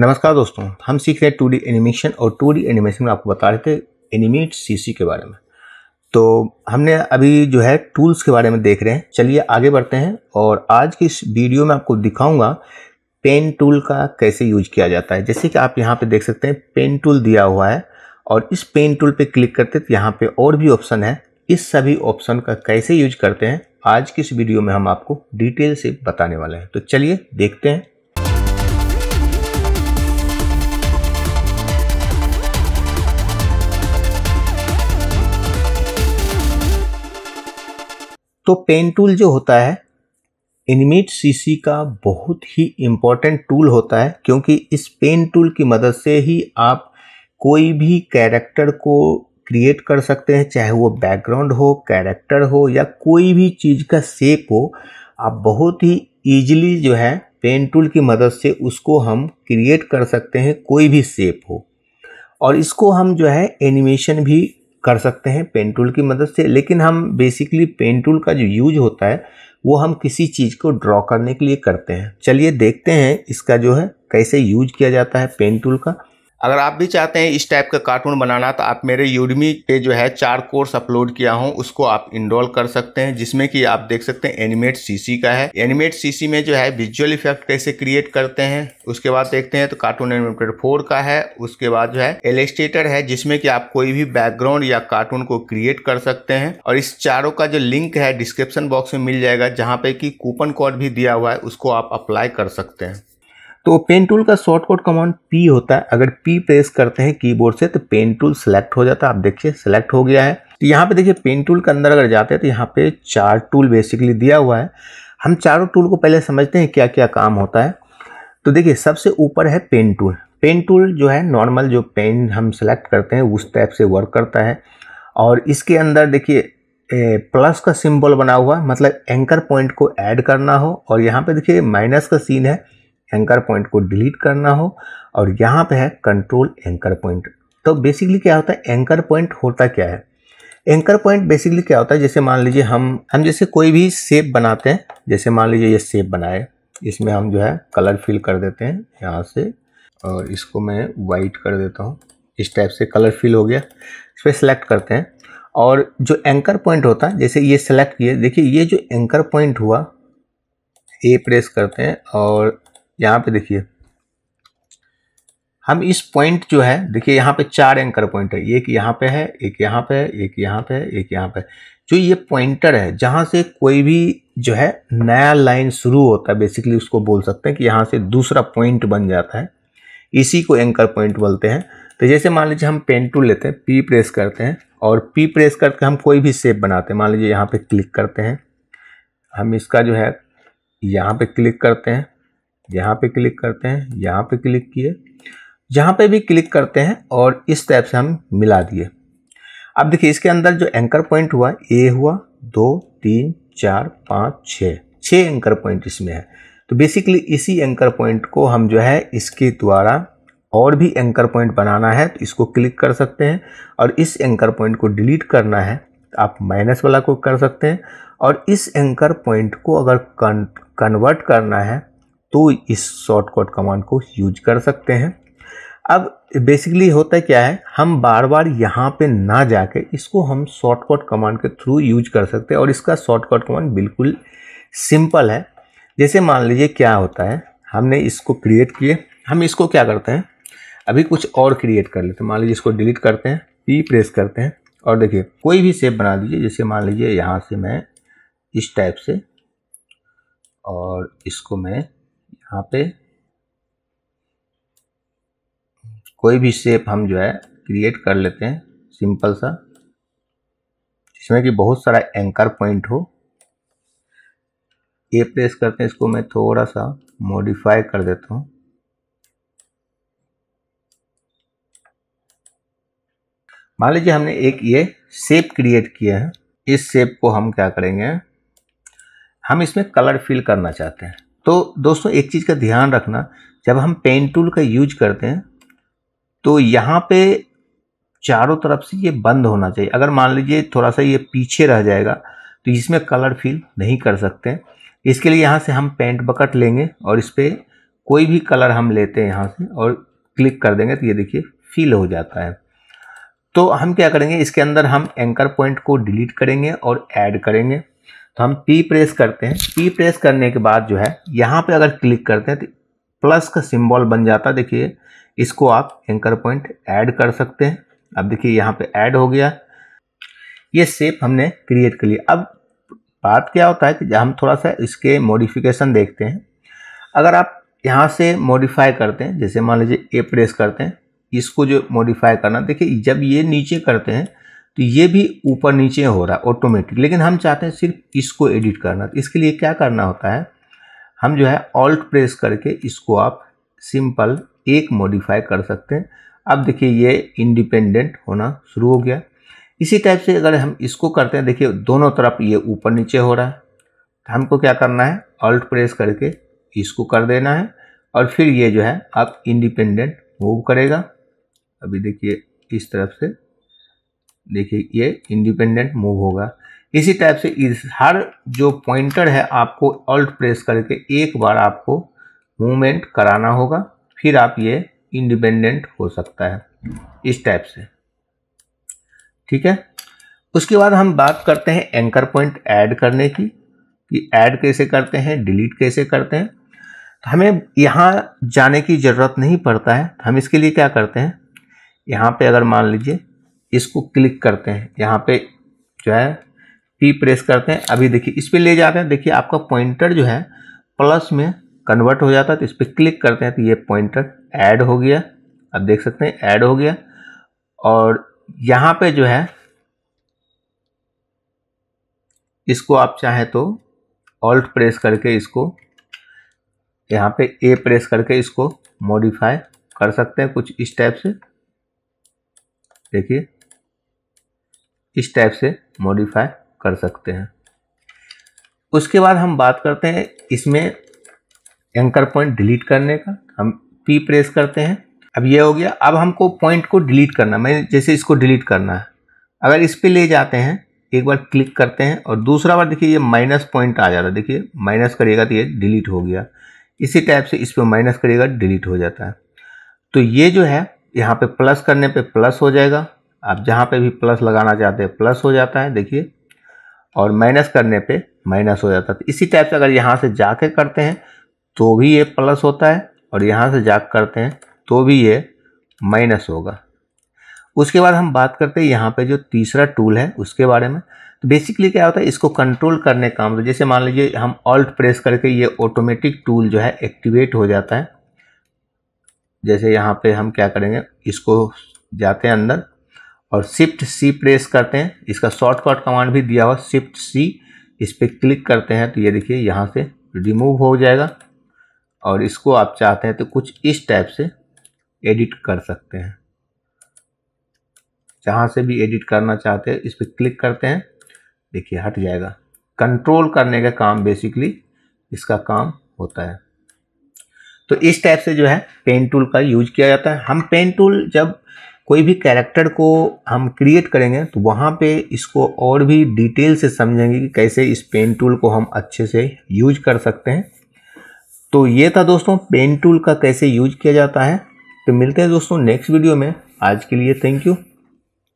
नमस्कार दोस्तों हम सीख रहे हैं टू एनिमेशन और टू एनिमेशन में आपको बता रहे थे एनिमेट सीसी के बारे में तो हमने अभी जो है टूल्स के बारे में देख रहे हैं चलिए आगे बढ़ते हैं और आज की इस वीडियो में आपको दिखाऊंगा पेन टूल का कैसे यूज किया जाता है जैसे कि आप यहाँ पर देख सकते हैं पेन टूल दिया हुआ है और इस पेन टूल पर क्लिक करते तो यहाँ पर और भी ऑप्शन है इस सभी ऑप्शन का कैसे यूज करते हैं आज की इस वीडियो में हम आपको डिटेल से बताने वाले हैं तो चलिए देखते हैं तो पेन टूल जो होता है इनमेट सीसी का बहुत ही इम्पॉर्टेंट टूल होता है क्योंकि इस पेन टूल की मदद से ही आप कोई भी कैरेक्टर को क्रिएट कर सकते हैं चाहे वो बैकग्राउंड हो कैरेक्टर हो या कोई भी चीज़ का सेप हो आप बहुत ही ईजिली जो है पेन टूल की मदद से उसको हम क्रिएट कर सकते हैं कोई भी सेप हो और इसको हम जो है एनिमेशन भी कर सकते हैं पेन टूल की मदद से लेकिन हम बेसिकली पेन टूल का जो यूज होता है वो हम किसी चीज़ को ड्रॉ करने के लिए करते हैं चलिए देखते हैं इसका जो है कैसे यूज किया जाता है पेन टूल का अगर आप भी चाहते हैं इस टाइप का कार्टून बनाना तो आप मेरे यूडमी पे जो है चार कोर्स अपलोड किया हूं उसको आप इनरोल कर सकते हैं जिसमें कि आप देख सकते हैं एनिमेट सीसी का है एनिमेट सीसी में जो है विजुअल इफेक्ट कैसे क्रिएट करते हैं उसके बाद देखते हैं तो कार्टून एनिमेटेड फोर का है उसके बाद जो है एलेस्टेटर है जिसमें कि आप कोई भी बैकग्राउंड या कार्टून को क्रिएट कर सकते हैं और इस चारों का जो लिंक है डिस्क्रिप्शन बॉक्स में मिल जाएगा जहाँ पे कि कूपन कोड भी दिया हुआ है उसको आप अप्लाई कर सकते हैं तो पेन टूल का शॉर्टकट कमांड पी होता है अगर पी प्रेस करते हैं कीबोर्ड से तो पेन टूल सेलेक्ट हो जाता है आप देखिए सेलेक्ट हो गया है तो यहाँ पे देखिए पेन टूल के अंदर अगर जाते हैं तो यहाँ पे चार टूल बेसिकली दिया हुआ है हम चारों टूल को पहले समझते हैं क्या क्या काम होता है तो देखिए सबसे ऊपर है पेन टूल पेन टूल जो है नॉर्मल जो पेन हम सेलेक्ट करते हैं उस टाइप से वर्क करता है और इसके अंदर देखिए प्लस का सिंबल बना हुआ मतलब एंकर पॉइंट को ऐड करना हो और यहाँ पे देखिए माइनस का सीन है एंकर पॉइंट को डिलीट करना हो और यहाँ पे है कंट्रोल एंकर पॉइंट तो बेसिकली क्या होता है एंकर पॉइंट होता क्या है एंकर पॉइंट बेसिकली क्या होता है जैसे मान लीजिए हम हम जैसे कोई भी सेप बनाते हैं जैसे मान लीजिए ये सेप बनाए इसमें हम जो है कलर फिल कर देते हैं यहाँ से और इसको मैं वाइट कर देता हूँ इस टाइप से कलर फिल हो गया इस पर सेलेक्ट करते हैं और जो एंकर पॉइंट होता है जैसे ये सेलेक्ट किए देखिए ये जो एंकर पॉइंट हुआ ए प्रेस करते हैं और यहाँ पे देखिए हम इस पॉइंट जो है देखिए यहाँ पे चार एंकर पॉइंट है एक यहाँ पे है एक यहाँ पे है एक यहाँ पे है एक यहाँ पे जो ये पॉइंटर है जहाँ से कोई भी जो है नया लाइन शुरू होता है बेसिकली उसको बोल सकते हैं कि यहाँ से दूसरा पॉइंट बन जाता है इसी को एंकर पॉइंट बोलते हैं तो जैसे मान लीजिए हम पेन टूल लेते हैं पी प्रेस करते हैं और पी प्रेस करके हम कोई भी शेप बनाते हैं मान लीजिए यहाँ पे क्लिक करते हैं हम इसका जो है यहाँ पे क्लिक करते हैं यहाँ पे क्लिक करते हैं यहाँ पे क्लिक किए यहाँ पे भी क्लिक करते हैं और इस टाइप से हम मिला दिए अब देखिए इसके अंदर जो एंकर पॉइंट हुआ ए हुआ दो तीन चार पाँच छः छः एंकर पॉइंट इसमें है तो बेसिकली इसी एंकर पॉइंट को हम जो है इसके द्वारा और भी एंकर पॉइंट बनाना है तो इसको क्लिक कर सकते हैं और इस एंकर पॉइंट को डिलीट करना है तो आप माइनस वाला को कर सकते हैं और इस एंकर पॉइंट को अगर कन्वर्ट करना है तो इस शॉर्टकट कमांड को यूज कर सकते हैं अब बेसिकली होता क्या है हम बार बार यहाँ पे ना जाके इसको हम शॉर्टकट कमांड के थ्रू यूज कर सकते हैं और इसका शॉर्टकट कमांड बिल्कुल सिंपल है जैसे मान लीजिए क्या होता है हमने इसको क्रिएट किए हम इसको क्या करते हैं अभी कुछ और क्रिएट कर लेते हैं मान लीजिए इसको डिलीट करते हैं पी प्रेस करते हैं और देखिए कोई भी सेप बना दीजिए जैसे मान लीजिए यहाँ से मैं इस टाइप से और इसको मैं यहाँ पे कोई भी शेप हम जो है क्रिएट कर लेते हैं सिंपल सा जिसमें कि बहुत सारा एंकर पॉइंट हो ये प्रेस करते हैं इसको मैं थोड़ा सा मॉडिफाई कर देता हूँ मान लीजिए हमने एक ये शेप क्रिएट किया है इस शेप को हम क्या करेंगे हम इसमें कलर फिल करना चाहते हैं तो दोस्तों एक चीज़ का ध्यान रखना जब हम पेन टूल का यूज करते हैं तो यहाँ पे चारों तरफ से ये बंद होना चाहिए अगर मान लीजिए थोड़ा सा ये पीछे रह जाएगा तो इसमें कलर फील नहीं कर सकते इसके लिए यहाँ से हम पेंट बकट लेंगे और इस पर कोई भी कलर हम लेते हैं यहाँ से और क्लिक कर देंगे तो ये देखिए फील हो जाता है तो हम क्या करेंगे इसके अंदर हम एंकर पॉइंट को डिलीट करेंगे और ऐड करेंगे तो हम पी प्रेस करते हैं पी प्रेस करने के बाद जो है यहाँ पे अगर क्लिक करते हैं तो प्लस का सिंबल बन जाता है देखिए इसको आप एंकर पॉइंट ऐड कर सकते हैं अब देखिए यहाँ पे ऐड हो गया ये सेप हमने क्रिएट कर लिया अब बात क्या होता है कि हम थोड़ा सा इसके मॉडिफिकेशन देखते हैं अगर आप यहाँ से मॉडिफाई करते हैं जैसे मान लीजिए ए प्रेस करते हैं इसको जो मॉडिफाई करना देखिए जब ये नीचे करते हैं तो ये भी ऊपर नीचे हो रहा है ऑटोमेटिक लेकिन हम चाहते हैं सिर्फ इसको एडिट करना तो इसके लिए क्या करना होता है हम जो है ऑल्ट प्रेस करके इसको आप सिंपल एक मॉडिफाई कर सकते हैं अब देखिए ये इंडिपेंडेंट होना शुरू हो गया इसी टाइप से अगर हम इसको करते हैं देखिए दोनों तरफ ये ऊपर नीचे हो रहा है तो हमको क्या करना है ऑल्ट प्रेस करके इसको कर देना है और फिर ये जो है आप इंडिपेंडेंट मूव करेगा अभी देखिए इस तरफ से देखिए ये इंडिपेंडेंट मूव होगा इसी टाइप से इस हर जो पॉइंटर है आपको ऑल्ट प्रेस करके एक बार आपको मूवमेंट कराना होगा फिर आप ये इंडिपेंडेंट हो सकता है इस टाइप से ठीक है उसके बाद हम बात करते हैं एंकर पॉइंट ऐड करने की कि ऐड कैसे करते हैं डिलीट कैसे करते हैं तो हमें यहाँ जाने की ज़रूरत नहीं पड़ता है हम इसके लिए क्या करते हैं यहाँ पे अगर मान लीजिए इसको क्लिक करते हैं यहाँ पे जो है पी प्रेस करते हैं अभी देखिए इस पर ले जाते हैं देखिए आपका पॉइंटर जो है प्लस में कन्वर्ट हो जाता है तो इस पर क्लिक करते हैं तो ये पॉइंटर ऐड हो गया अब देख सकते हैं ऐड हो गया और यहाँ पे जो है इसको आप चाहें तो ऑल्ट प्रेस करके इसको यहाँ पे ए प्रेस करके इसको मॉडिफाई कर सकते हैं कुछ इस टाइप से देखिए इस टाइप से मॉडिफाई कर सकते हैं उसके बाद हम बात करते हैं इसमें एंकर पॉइंट डिलीट करने का हम पी प्रेस करते हैं अब ये हो गया अब हमको पॉइंट को डिलीट करना मैं जैसे इसको डिलीट करना है अगर इस पर ले जाते हैं एक बार क्लिक करते हैं और दूसरा बार देखिए ये माइनस पॉइंट आ जाता है देखिए माइनस करिएगा तो ये डिलीट हो गया इसी टाइप से इस पर माइनस करिएगा डिलीट हो जाता है तो ये जो है यहाँ पे प्लस करने पे प्लस हो जाएगा आप जहाँ पे भी प्लस लगाना चाहते हैं प्लस हो जाता है देखिए और माइनस करने पे माइनस हो जाता है तो इसी टाइप से अगर यहाँ से जाके करते हैं तो भी ये प्लस होता है और यहाँ से जा करते हैं तो भी ये माइनस होगा उसके बाद हम बात करते हैं यहाँ पे जो तीसरा टूल है उसके बारे में तो बेसिकली क्या होता है इसको कंट्रोल करने का मतलब तो जैसे मान लीजिए हम ऑल्ट प्रेस करके ये ऑटोमेटिक टूल जो है एक्टिवेट हो जाता है जैसे यहाँ पे हम क्या करेंगे इसको जाते हैं अंदर और शिफ्ट सी प्रेस करते हैं इसका शॉर्टकट कमांड भी दिया हुआ शिफ्ट सी इस पर क्लिक करते हैं तो ये देखिए यहाँ से रिमूव हो जाएगा और इसको आप चाहते हैं तो कुछ इस टाइप से एडिट कर सकते हैं जहाँ से भी एडिट करना चाहते हैं इस पर क्लिक करते हैं देखिए हट जाएगा कंट्रोल करने का काम बेसिकली इसका काम होता है तो इस टाइप से जो है पेन टूल का यूज किया जाता है हम पेन टूल जब कोई भी कैरेक्टर को हम क्रिएट करेंगे तो वहाँ पे इसको और भी डिटेल से समझेंगे कि कैसे इस पेन टूल को हम अच्छे से यूज कर सकते हैं तो ये था दोस्तों पेन टूल का कैसे यूज किया जाता है तो मिलते हैं दोस्तों नेक्स्ट वीडियो में आज के लिए थैंक यू